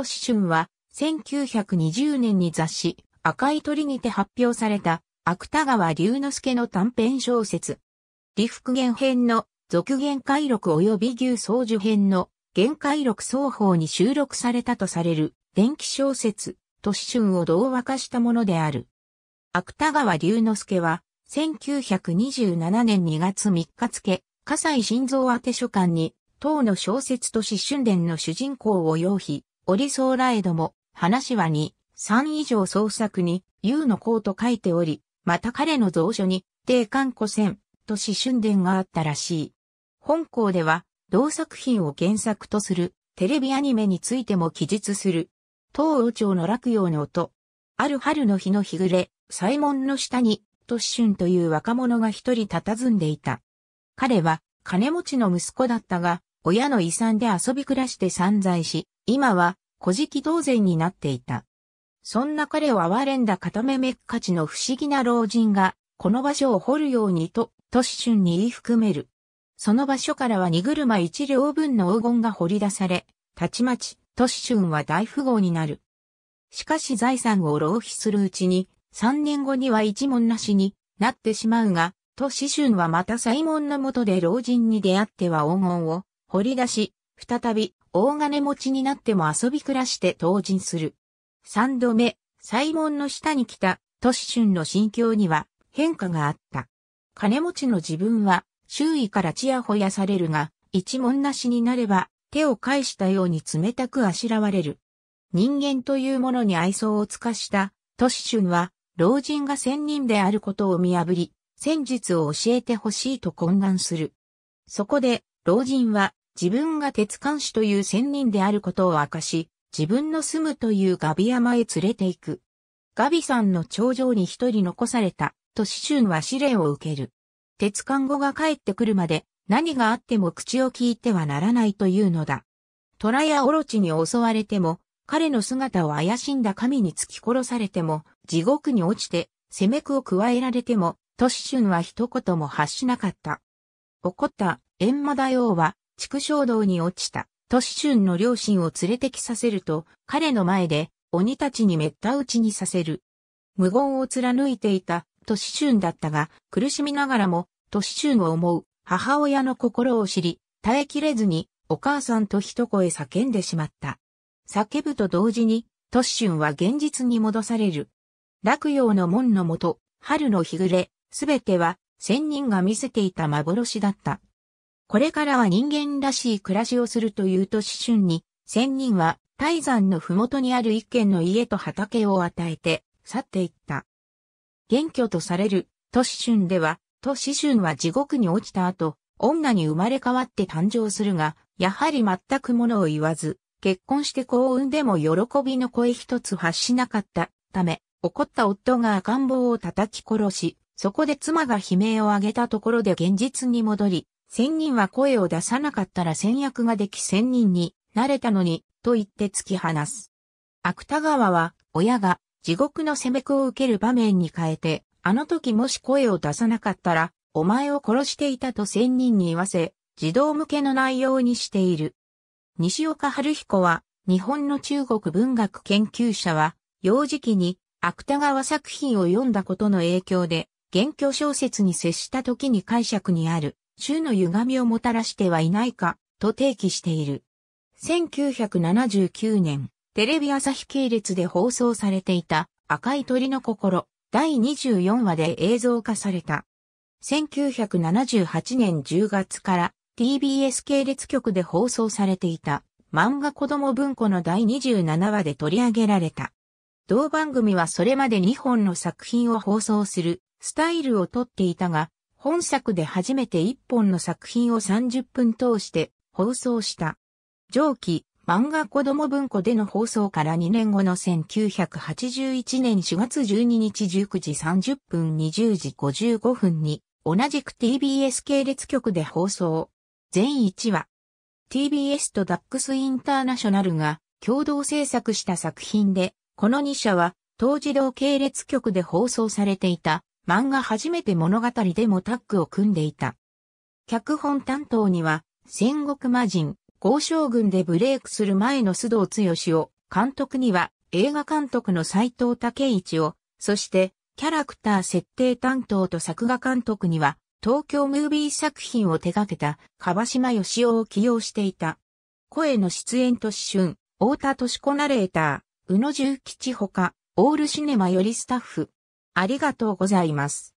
ゅ春は、1920年に雑誌、赤い鳥にて発表された、芥川龍之介の短編小説。理服元編の続限回録及び牛総樹編の限界録双方に収録されたとされる電気小説、都市春を同和化したものである。芥川龍之介は、1927年2月3日付、葛西新造宛書館に、当の小説都市春伝の主人公を擁費、オリソーラエドも、話は2、3以上創作に、優の項と書いており、また彼の蔵書に、定漢古戦と詩春伝があったらしい。本校では、同作品を原作とする、テレビアニメについても記述する。東王朝の落葉の音。ある春の日の日暮れ、モ門の下に、とし春という若者が一人佇んでいた。彼は、金持ちの息子だったが、親の遺産で遊び暮らして散財し、今は、古事記同然になっていた。そんな彼を憐れんだ片目めっかちの不思議な老人が、この場所を掘るようにと、都市春に言い含める。その場所からは荷車一両分の黄金が掘り出され、たちまち、都市春は大富豪になる。しかし財産を浪費するうちに、三年後には一文なしになってしまうが、都市春はまた西門の下で老人に出会っては黄金を掘り出し、再び大金持ちになっても遊び暮らして当人する。三度目、西門の下に来た、都市春の心境には変化があった。金持ちの自分は、周囲からチヤホヤされるが、一文なしになれば、手を返したように冷たくあしらわれる。人間というものに愛想を尽かした、都市春は、老人が仙人であることを見破り、戦術を教えてほしいと懇願する。そこで、老人は、自分が鉄管師という仙人であることを明かし、自分の住むというガビ山へ連れて行く。ガビ山の頂上に一人残された、とシシュンは試練を受ける。鉄管後が帰ってくるまで、何があっても口を聞いてはならないというのだ。虎やオロチに襲われても、彼の姿を怪しんだ神に突き殺されても、地獄に落ちて、攻めくを加えられても、トシシュンは一言も発しなかった。怒った、閻魔大王は、畜生道に落ちた、トシシュンの両親を連れてきさせると、彼の前で、鬼たちに滅多打ちにさせる。無言を貫いていた、トシシュンだったが、苦しみながらも、トシシュンを思う、母親の心を知り、耐えきれずに、お母さんと一声叫んでしまった。叫ぶと同時に、トッシュンは現実に戻される。落葉の門のもと、春の日暮れ、すべては、仙人が見せていた幻だった。これからは人間らしい暮らしをするという都市春に、仙人は、泰山の麓にある一軒の家と畑を与えて、去っていった。元居とされる、都市春では、都市春は地獄に落ちた後、女に生まれ変わって誕生するが、やはり全くものを言わず、結婚して幸運でも喜びの声一つ発しなかったため、怒った夫が赤ん坊を叩き殺し、そこで妻が悲鳴を上げたところで現実に戻り、千人は声を出さなかったら戦役ができ千人になれたのに、と言って突き放す。芥川は、親が地獄の攻めくを受ける場面に変えて、あの時もし声を出さなかったら、お前を殺していたと千人に言わせ、児童向けの内容にしている。西岡春彦は、日本の中国文学研究者は、幼児期に芥川作品を読んだことの影響で、元居小説に接した時に解釈にある種の歪みをもたらしてはいないか、と提起している。1979年、テレビ朝日系列で放送されていた赤い鳥の心第24話で映像化された。1978年10月から TBS 系列局で放送されていた漫画子供文庫の第27話で取り上げられた。同番組はそれまで2本の作品を放送するスタイルをとっていたが、本作で初めて一本の作品を30分通して放送した。上記、漫画子供文庫での放送から2年後の1981年4月12日19時30分20時55分に、同じく TBS 系列局で放送。全1話。TBS とダックスインターナショナルが共同制作した作品で、この2社は、当時同系列局で放送されていた漫画初めて物語でもタッグを組んでいた。脚本担当には、戦国魔人、豪将軍でブレイクする前の須藤剛を、監督には映画監督の斎藤武一を、そしてキャラクター設定担当と作画監督には、東京ムービー作品を手掛けた川島義雄を起用していた。声の出演と春、太田敏子ナレーター、宇野重吉ほか、オールシネマよりスタッフ、ありがとうございます。